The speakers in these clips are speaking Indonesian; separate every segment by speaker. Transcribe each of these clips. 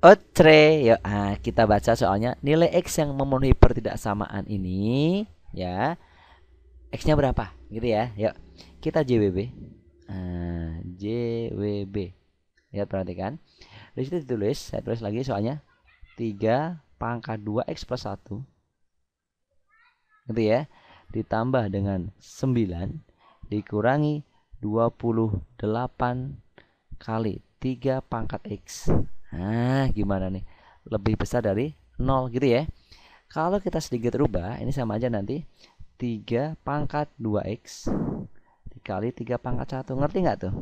Speaker 1: Otre, ya ah, kita baca soalnya nilai x yang memenuhi pertidaksamaan ini ya x-nya berapa gitu ya. Yuk ya, kita JWB. Ah, JWB. Lihat perhatikan. Di situ ditulis, saya tulis lagi soalnya 3 pangkat 2x plus 1 gitu ya ditambah dengan 9 dikurangi 28 kali 3 pangkat x Nah, gimana nih? Lebih besar dari 0 gitu ya. Kalau kita sedikit rubah, ini sama aja nanti 3 pangkat 2x dikali 3 pangkat 1. Ngerti nggak tuh?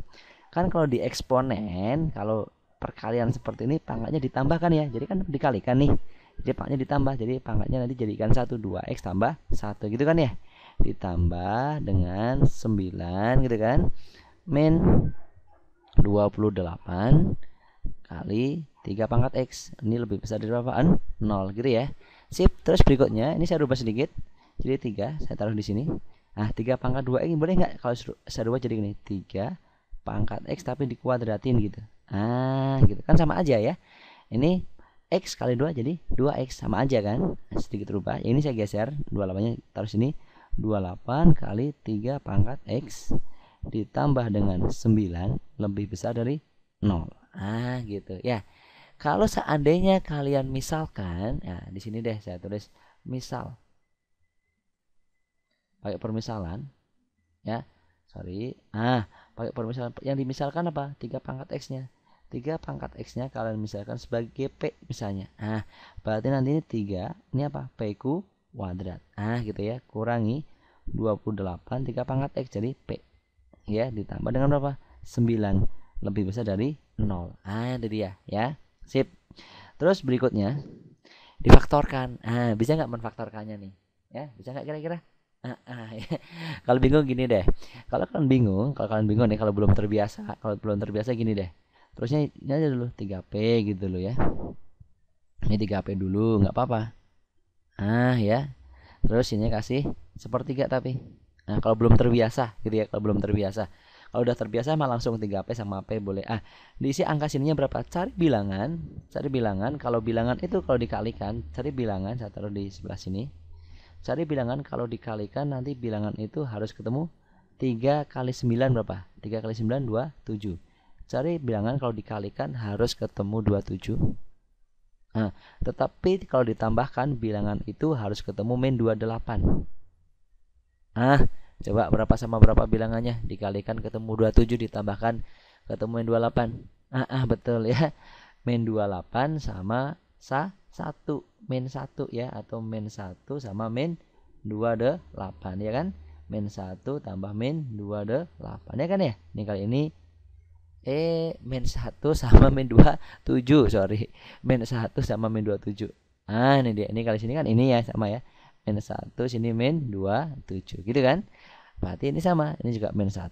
Speaker 1: Kan kalau di eksponen, kalau perkalian seperti ini pangkatnya ditambahkan ya. Jadi kan dikalikan nih. Jadi pangkatnya ditambah. Jadi pangkatnya nanti jadikan 1 2x tambah 1 gitu kan ya. Ditambah dengan 9 gitu kan. Min 28 kali 3 pangkat X. Ini lebih besar dari berapaan? 0 gitu ya. Sip, terus berikutnya ini saya rubah sedikit. Jadi 3 saya taruh di sini. Nah, 3 pangkat 2 ini boleh nggak kalau saya rubah jadi gini? 3 pangkat X tapi dikuadratin gitu. Ah, gitu. Kan sama aja ya. Ini X kali 2 jadi 2X sama aja kan? Nah, sedikit rubah. ya, ini saya geser 28-nya taruh sini. 28 kali 3 pangkat X ditambah dengan 9 lebih besar dari 0 ah gitu ya kalau seandainya kalian misalkan ya di sini deh saya tulis misal pakai permisalan ya sorry ah pakai permisalan yang dimisalkan apa tiga pangkat x nya tiga pangkat x nya kalian misalkan sebagai p misalnya ah berarti nanti ini tiga ini apa pq kuadrat ah gitu ya kurangi 28 3 pangkat x jadi p ya ditambah dengan berapa 9 lebih besar dari 0. Hmm. Ah, itu dia ya. Sip. Terus berikutnya difaktorkan. Ah, bisa nggak menfaktorkannya nih? Ya, bisa nggak kira-kira? Ah, ah, ya. kalau bingung gini deh. Kalau kalian bingung, kalau kalian bingung nih kalau belum terbiasa, kalau belum terbiasa gini deh. Terusnya ini aja dulu 3P gitu loh ya. Ini 3P dulu, nggak apa-apa. Ah, ya. Terus ini kasih sepertiga tapi. Nah, kalau belum terbiasa gitu ya, kalau belum terbiasa. Kalau udah terbiasa mah langsung 3P sama P boleh. Ah, diisi angka sininya berapa? Cari bilangan, cari bilangan. Kalau bilangan itu kalau dikalikan, cari bilangan saya taruh di sebelah sini. Cari bilangan kalau dikalikan nanti bilangan itu harus ketemu 3 kali 9 berapa? 3 kali 9 27. Cari bilangan kalau dikalikan harus ketemu 27. Nah, tetapi kalau ditambahkan bilangan itu harus ketemu min 28. Ah, Coba berapa sama berapa bilangannya? Dikalikan ketemu 27 ditambahkan ketemu min 28. Ah, ah betul ya. Min 28 sama sa 1 min 1 ya atau min 1 sama min 28 ya kan? Min 1 tambah min 28 ya kan ya? Ini kali ini eh min 1 sama min 27 sorry min 1 sama min 27 ah ini dia ini kali sini kan ini ya sama ya minus 1 sini min 27 gitu kan berarti ini sama ini juga min 1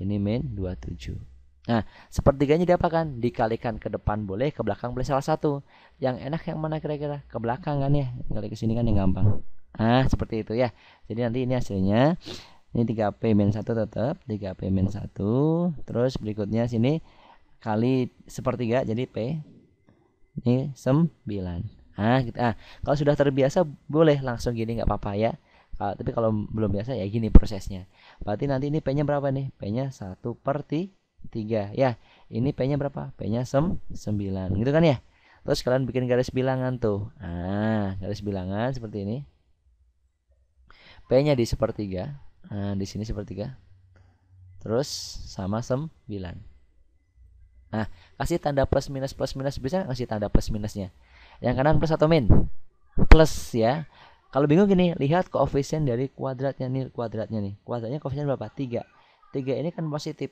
Speaker 1: ini min 27 nah sepertiganya diapakan dikalikan ke depan boleh ke belakang boleh salah satu yang enak yang mana kira-kira ke belakang kan ya kali ke sini kan yang gampang nah seperti itu ya jadi nanti ini hasilnya ini 3P min 1 tetap 3P min 1 terus berikutnya sini kali sepertiga jadi P ini 9 Nah, gitu. ah kalau sudah terbiasa boleh langsung gini nggak apa-apa ya. Uh, tapi kalau belum biasa ya gini prosesnya. Berarti nanti ini P-nya berapa nih? P-nya 1 per 3. Ya, ini P-nya berapa? P-nya sem 9. Gitu kan ya? Terus kalian bikin garis bilangan tuh. Nah, garis bilangan seperti ini. P-nya di sepertiga. Nah, di sini sepertiga. Terus sama sembilan Nah, kasih tanda plus minus plus minus bisa kasih tanda plus minusnya? yang kanan plus atau min plus ya kalau bingung gini lihat koefisien dari kuadratnya nih kuadratnya nih kuadratnya koefisien berapa tiga tiga ini kan positif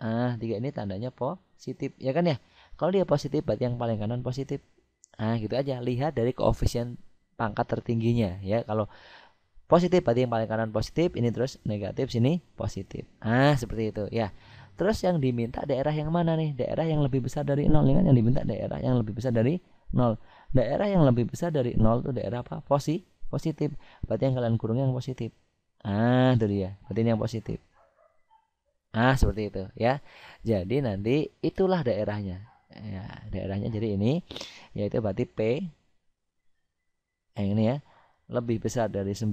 Speaker 1: ah tiga ini tandanya positif ya kan ya kalau dia positif berarti yang paling kanan positif ah gitu aja lihat dari koefisien pangkat tertingginya ya kalau positif berarti yang paling kanan positif ini terus negatif sini positif ah seperti itu ya terus yang diminta daerah yang mana nih daerah yang lebih besar dari nol kan yang diminta daerah yang lebih besar dari nol daerah yang lebih besar dari nol itu daerah apa Posi positif berarti yang kalian kurung yang positif ah itu dia berarti ini yang positif ah seperti itu ya jadi nanti itulah daerahnya ya daerahnya jadi ini yaitu berarti P yang ini ya lebih besar dari 9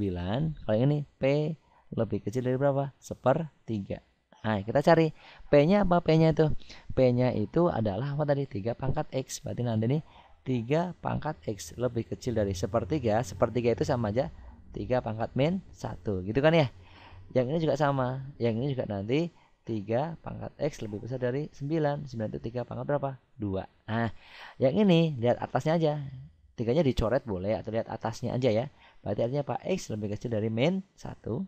Speaker 1: kalau ini P lebih kecil dari berapa? Seper 3 Nah kita cari P nya apa P nya itu? P nya itu adalah apa tadi? 3 pangkat X berarti nanti nih 3 pangkat X lebih kecil dari sepertiga. Sepertiga itu sama aja 3 pangkat min 1 gitu kan ya. Yang ini juga sama. Yang ini juga nanti 3 pangkat X lebih besar dari 9. 9 itu 3 pangkat berapa? 2. Nah, yang ini lihat atasnya aja. Tiganya dicoret boleh atau lihat atasnya aja ya. Berarti artinya apa? X lebih kecil dari min 1.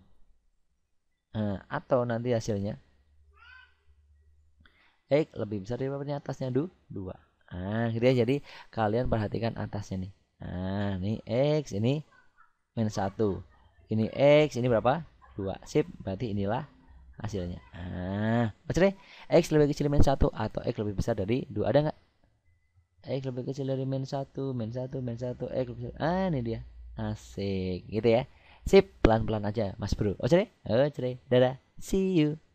Speaker 1: Nah, atau nanti hasilnya X lebih besar dari atasnya 2. Nah, gitu ya. Jadi kalian perhatikan atasnya nih. Nah, ini X, ini minus satu Ini X, ini berapa? dua Sip, berarti inilah hasilnya. ah baca deh. X lebih kecil dari minus satu atau X lebih besar dari dua Ada nggak? X lebih kecil dari minus satu minus satu minus satu X lebih besar. Ah, ini dia. Asik, gitu ya. Sip, pelan-pelan aja, Mas Bro. Oke deh? Oke deh. Dadah. See you.